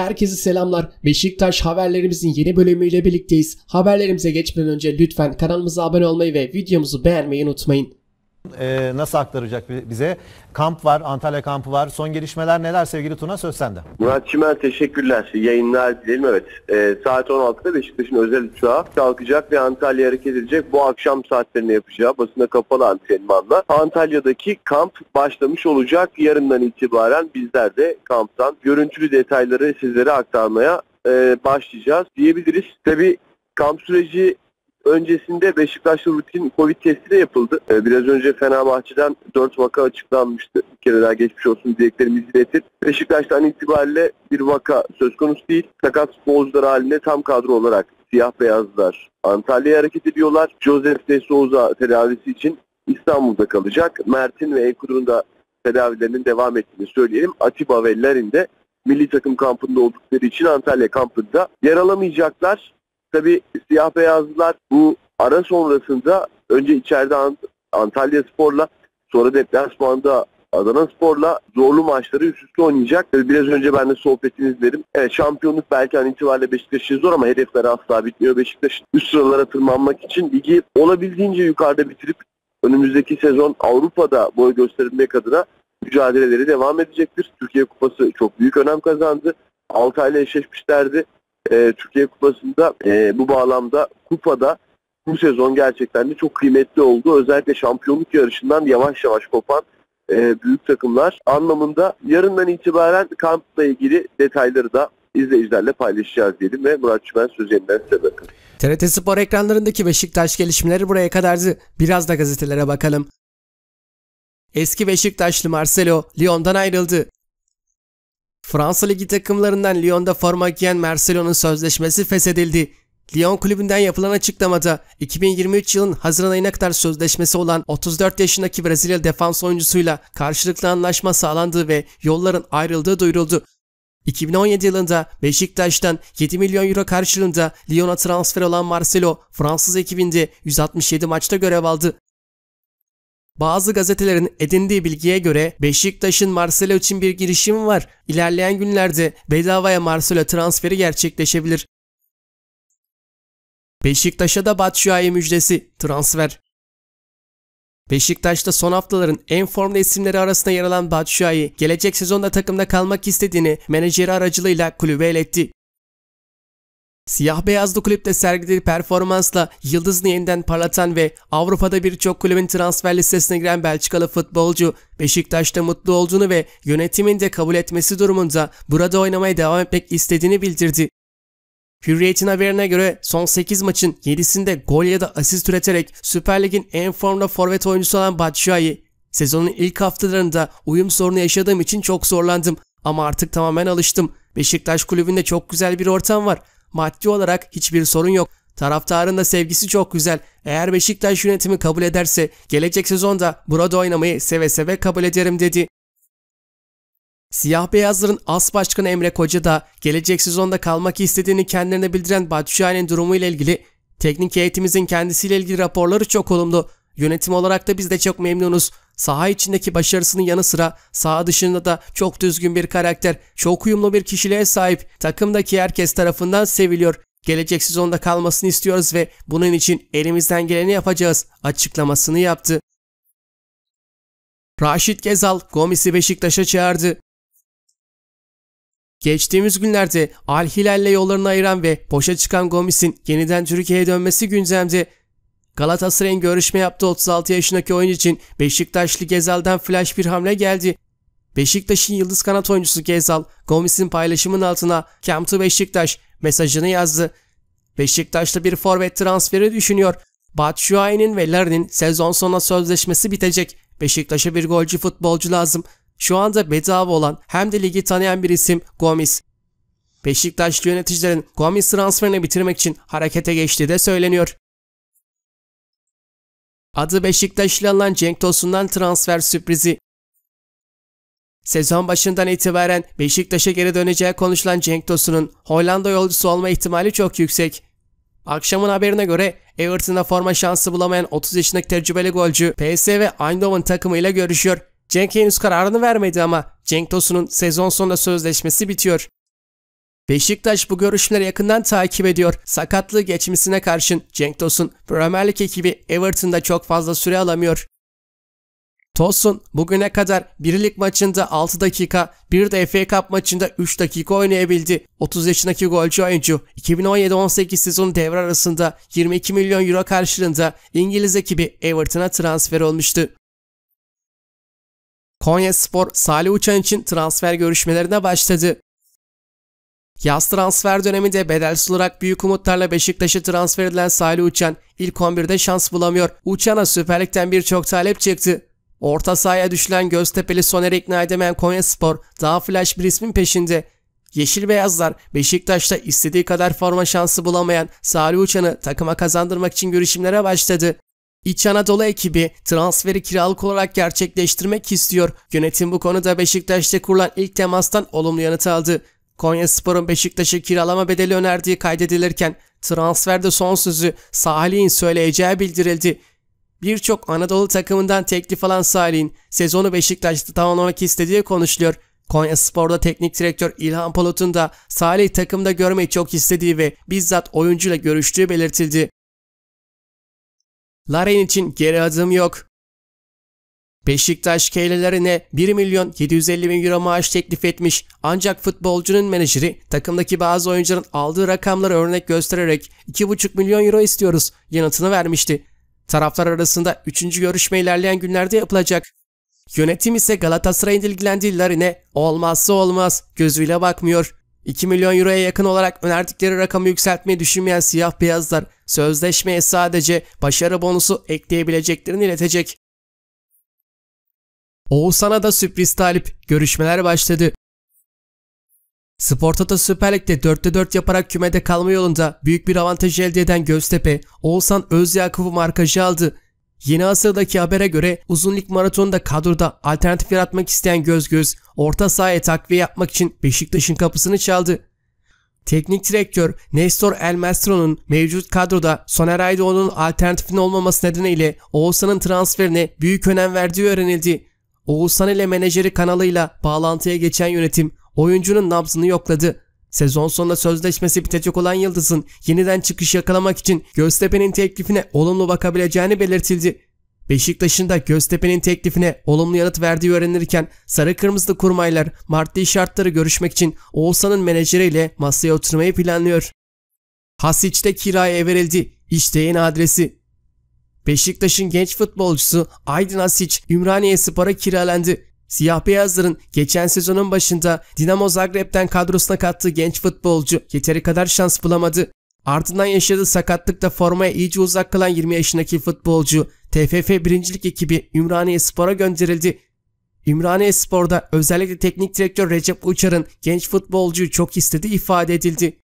Herkese selamlar. Beşiktaş haberlerimizin yeni bölümüyle birlikteyiz. Haberlerimize geçmeden önce lütfen kanalımıza abone olmayı ve videomuzu beğenmeyi unutmayın e, nasıl aktaracak bize? Kamp var, Antalya kampı var. Son gelişmeler neler sevgili Tuna? Söz sende. Murat Çimen teşekkürler. Yayınlar dilerim. Evet e, saat 16'da Beşiktaş'ın özel uçağı kalkacak ve Antalya'ya hareket edecek. Bu akşam saatlerinde yapacağı basına kapalı antrenmanla Antalya'daki kamp başlamış olacak. Yarından itibaren bizler de kamptan görüntülü detayları sizlere aktarmaya e, başlayacağız diyebiliriz. Tabi kamp süreci Öncesinde Beşiktaş'ta rutin Covid testi de yapıldı. Ee, biraz önce Fenerbahçe'den 4 vaka açıklanmıştı. Bir kere daha geçmiş olsun dileklerimizi iletir. Beşiktaş'tan itibariyle bir vaka söz konusu değil. Sakat futbolcular halinde tam kadro olarak siyah beyazlar Antalya'ya hareket ediyorlar. Joseph de Souza tedavisi için İstanbul'da kalacak. Mert'in ve Enkudu'nun da tedavilerinin devam ettiğini söyleyelim. Atiba ve Larin de milli takım kampında oldukları için Antalya kampında yer alamayacaklar. Tabii siyah beyazlılar bu ara sonrasında önce içeride Ant Antalya Spor'la sonra deplasmanda Adana Spor'la zorlu maçları üst üste oynayacak. Biraz önce ben de sohbetiniz dedim. Evet şampiyonluk belki an itibariyle için zor ama hedefleri asla bitmiyor. Beşiktaş üst sıralara tırmanmak için ligi olabildiğince yukarıda bitirip önümüzdeki sezon Avrupa'da boy gösterilmek adına mücadeleleri devam edecektir. Türkiye Kupası çok büyük önem kazandı. 6 ayla eşleşmişlerdi e, Türkiye Kupası'nda e, bu bağlamda kupada bu sezon gerçekten de çok kıymetli oldu. Özellikle şampiyonluk yarışından yavaş yavaş kopan e, büyük takımlar anlamında yarından itibaren kampla ilgili detayları da izleyicilerle paylaşacağız diyelim ve Murat Çimen söz yeniden size bakın. TRT Spor ekranlarındaki Beşiktaş gelişmeleri buraya kadardı. Biraz da gazetelere bakalım. Eski Beşiktaşlı Marcelo Lyon'dan ayrıldı. Fransa Ligi takımlarından Lyon'da forma giyen Marcelo'nun sözleşmesi feshedildi. Lyon kulübünden yapılan açıklamada 2023 yılın Haziran ayına kadar sözleşmesi olan 34 yaşındaki Brezilyalı defans oyuncusuyla karşılıklı anlaşma sağlandığı ve yolların ayrıldığı duyuruldu. 2017 yılında Beşiktaş'tan 7 milyon euro karşılığında Lyon'a transfer olan Marcelo Fransız ekibinde 167 maçta görev aldı. Bazı gazetelerin edindiği bilgiye göre Beşiktaş'ın Marcelo için bir girişimi var. İlerleyen günlerde bedavaya Marcelo transferi gerçekleşebilir. Beşiktaş'a da Batshuayi müjdesi transfer. Beşiktaş'ta son haftaların en formda isimleri arasında yer alan Batshuayi, gelecek sezonda takımda kalmak istediğini menajeri aracılığıyla kulübe iletti. Siyah beyazlı kulüpte sergilediği performansla yıldızını yeniden parlatan ve Avrupa'da birçok kulübün transfer listesine giren Belçikalı futbolcu Beşiktaş'ta mutlu olduğunu ve yönetimin de kabul etmesi durumunda burada oynamaya devam etmek istediğini bildirdi. Hürriyet'in haberine göre son 8 maçın 7'sinde gol ya da asist üreterek Süper Lig'in en formda forvet oyuncusu olan Batshuayi, sezonun ilk haftalarında uyum sorunu yaşadığım için çok zorlandım ama artık tamamen alıştım. Beşiktaş kulübünde çok güzel bir ortam var. Maddi olarak hiçbir sorun yok. Taraftarın da sevgisi çok güzel. Eğer Beşiktaş yönetimi kabul ederse gelecek sezonda burada oynamayı seve seve kabul ederim dedi. Siyah beyazların as başkanı Emre Koca da gelecek sezonda kalmak istediğini kendilerine bildiren Batşuay'ın durumu ile ilgili teknik eğitimimizin kendisiyle ilgili raporları çok olumlu. Yönetim olarak da biz de çok memnunuz. Saha içindeki başarısının yanı sıra saha dışında da çok düzgün bir karakter, çok uyumlu bir kişiliğe sahip. Takımdaki herkes tarafından seviliyor. Gelecek sezonda kalmasını istiyoruz ve bunun için elimizden geleni yapacağız açıklamasını yaptı. Raşit Gezal Gomis'i Beşiktaş'a çağırdı. Geçtiğimiz günlerde Al Hilal'le yollarını ayıran ve boşa çıkan Gomis'in yeniden Türkiye'ye dönmesi gündemde. Galatasaray'ın görüşme yaptığı 36 yaşındaki oyuncu için Beşiktaşlı Gezal'den flash bir hamle geldi. Beşiktaş'ın yıldız kanat oyuncusu Gezal, Gomis'in paylaşımının altına Come to Beşiktaş mesajını yazdı. Beşiktaş'ta bir forvet transferi düşünüyor. Batshuayi'nin ve Larin'in sezon sonuna sözleşmesi bitecek. Beşiktaş'a bir golcü futbolcu lazım. Şu anda bedava olan hem de ligi tanıyan bir isim Gomis. Beşiktaşlı yöneticilerin Gomis transferini bitirmek için harekete geçtiği de söyleniyor. Adı Beşiktaşlı olan Cenk Tosun'dan transfer sürprizi. Sezon başından itibaren Beşiktaş'a geri döneceği konuşulan Cenk Tosun'un Hollanda yolcusu olma ihtimali çok yüksek. Akşamın haberine göre Everton'a forma şansı bulamayan 30 yaşındaki tecrübeli golcü PSV Eindhoven takımıyla görüşüyor. Cenk henüz kararını vermedi ama Cenk Tosun'un sezon sonunda sözleşmesi bitiyor. Beşiktaş bu görüşmeleri yakından takip ediyor. Sakatlığı geçmesine karşın Cenk Tosun Premier Lig ekibi Everton'da çok fazla süre alamıyor. Tosun bugüne kadar birlik maçında 6 dakika, bir de FA Cup maçında 3 dakika oynayabildi. 30 yaşındaki golcü oyuncu 2017-18 sezonu devre arasında 22 milyon euro karşılığında İngiliz ekibi Everton'a transfer olmuştu. Konya Spor Salih Uçan için transfer görüşmelerine başladı. Yaz transfer döneminde bedelsiz olarak büyük umutlarla Beşiktaş'a transfer edilen Salih Uçan ilk 11'de şans bulamıyor. Uçan'a Süper Lig'den birçok talep çıktı. Orta sahaya düşülen Göztepe'li Soner ikna edemeyen Konyaspor daha flash bir ismin peşinde. Yeşil Beyazlar Beşiktaş'ta istediği kadar forma şansı bulamayan Salih Uçan'ı takıma kazandırmak için görüşümlere başladı. İç Anadolu ekibi transferi kiralık olarak gerçekleştirmek istiyor. Yönetim bu konuda Beşiktaş'ta kurulan ilk temastan olumlu yanıt aldı. Konya Spor'un Beşiktaş'a kiralama bedeli önerdiği kaydedilirken transferde son sözü Salih'in söyleyeceği bildirildi. Birçok Anadolu takımından teklif alan Salih'in sezonu Beşiktaş'ta tamamlamak istediği konuşuluyor. Konya Spor'da teknik direktör İlhan Polat'ın da Salih takımda görmeyi çok istediği ve bizzat oyuncuyla görüştüğü belirtildi. Laren için geri adım yok. Beşiktaş keylelerine 1 milyon 750 bin euro maaş teklif etmiş ancak futbolcunun menajeri takımdaki bazı oyuncuların aldığı rakamları örnek göstererek 2,5 milyon euro istiyoruz yanıtını vermişti. Taraflar arasında 3. görüşme ilerleyen günlerde yapılacak. Yönetim ise Galatasaray'ın ilgilendiği Larin'e olmazsa olmaz gözüyle bakmıyor. 2 milyon euroya yakın olarak önerdikleri rakamı yükseltmeyi düşünmeyen siyah beyazlar sözleşmeye sadece başarı bonusu ekleyebileceklerini iletecek. Oğuzhan'a da sürpriz talip. Görüşmeler başladı. Spor Toto Süper Lig'de 4'te 4 yaparak kümede kalma yolunda büyük bir avantaj elde eden Göztepe, Oğuzhan Özyakov'u markajı aldı. Yeni asırdaki habere göre uzun maratonunda kadroda alternatif yaratmak isteyen Göz Göz, orta sahaya takviye yapmak için Beşiktaş'ın kapısını çaldı. Teknik direktör Nestor Elmastro'nun mevcut kadroda Soner Aydoğan'ın alternatifinin olmaması nedeniyle Oğuzhan'ın transferine büyük önem verdiği öğrenildi. Oğuzhan ile menajeri kanalıyla bağlantıya geçen yönetim oyuncunun nabzını yokladı. Sezon sonunda sözleşmesi bitecek olan Yıldız'ın yeniden çıkış yakalamak için Göztepe'nin teklifine olumlu bakabileceğini belirtildi. Beşiktaş'ın da Göztepe'nin teklifine olumlu yanıt verdiği öğrenilirken sarı kırmızılı kurmaylar maddi şartları görüşmek için Oğuzhan'ın menajeriyle masaya oturmayı planlıyor. Hasiç'te kiraya verildi. İşte yeni adresi. Beşiktaş'ın genç futbolcusu Aydın Asiç Ümraniye Spor'a kiralendi. Siyah beyazların geçen sezonun başında Dinamo Zagreb'den kadrosuna kattığı genç futbolcu yeteri kadar şans bulamadı. Ardından yaşadığı sakatlıkta formaya iyice uzak kalan 20 yaşındaki futbolcu TFF birincilik ekibi Ümraniye Spor'a gönderildi. Ümraniye Spor'da özellikle teknik direktör Recep Uçar'ın genç futbolcuyu çok istediği ifade edildi.